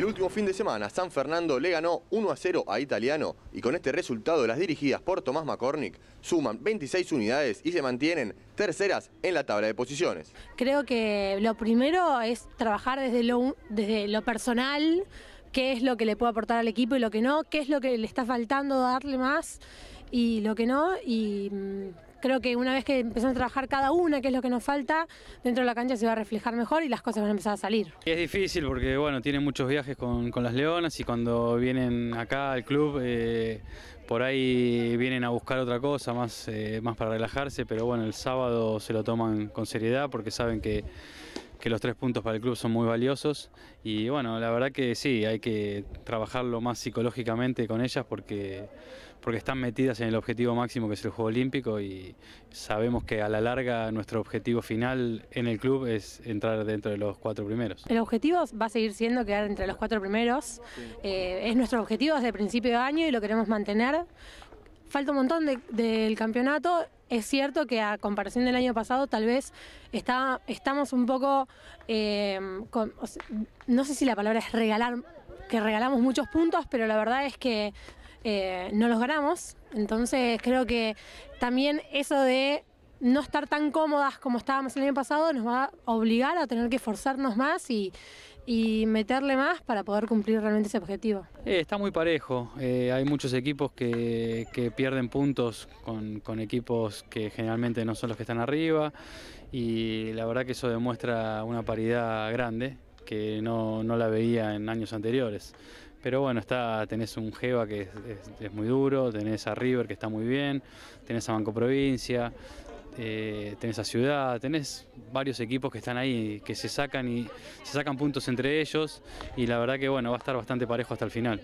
El último fin de semana, San Fernando le ganó 1 a 0 a Italiano y con este resultado las dirigidas por Tomás McCormick suman 26 unidades y se mantienen terceras en la tabla de posiciones. Creo que lo primero es trabajar desde lo, desde lo personal, qué es lo que le puedo aportar al equipo y lo que no, qué es lo que le está faltando darle más y lo que no y mm, creo que una vez que empezamos a trabajar cada una, que es lo que nos falta, dentro de la cancha se va a reflejar mejor y las cosas van a empezar a salir. Es difícil porque, bueno, tienen muchos viajes con, las leonas y cuando vienen acá al club, eh, por ahí vienen a buscar otra cosa, más, eh, más para relajarse, pero bueno, el sábado se lo toman con seriedad porque saben que que los tres puntos para el club son muy valiosos y bueno, la verdad que sí, hay que trabajarlo más psicológicamente con ellas porque, porque están metidas en el objetivo máximo que es el Juego Olímpico y sabemos que a la larga nuestro objetivo final en el club es entrar dentro de los cuatro primeros. El objetivo va a seguir siendo quedar entre los cuatro primeros, eh, es nuestro objetivo desde el principio de año y lo queremos mantener falta un montón del campeonato. Es cierto que a comparación del año pasado tal vez está, estamos un poco, eh, no sé si la palabra es regalar, que regalamos muchos puntos, pero la verdad es que eh, no los ganamos. Entonces creo que también eso de no estar tan cómodas como estábamos el año pasado nos va a obligar a tener que esforzarnos más y, y meterle más para poder cumplir realmente ese objetivo. Eh, está muy parejo, eh, hay muchos equipos que, pierden puntos con, equipos que generalmente no son los que están arriba y la verdad que eso demuestra una paridad grande que no, la veía en años anteriores. Pero bueno, está, tenés un Jeva que es muy duro, tenés a River que está muy bien, tenés a Banco Provincia, eh, tenés a Ciudad, tenés varios equipos que están ahí, que se sacan y se sacan puntos entre ellos y la verdad que bueno, va a estar bastante parejo hasta el final.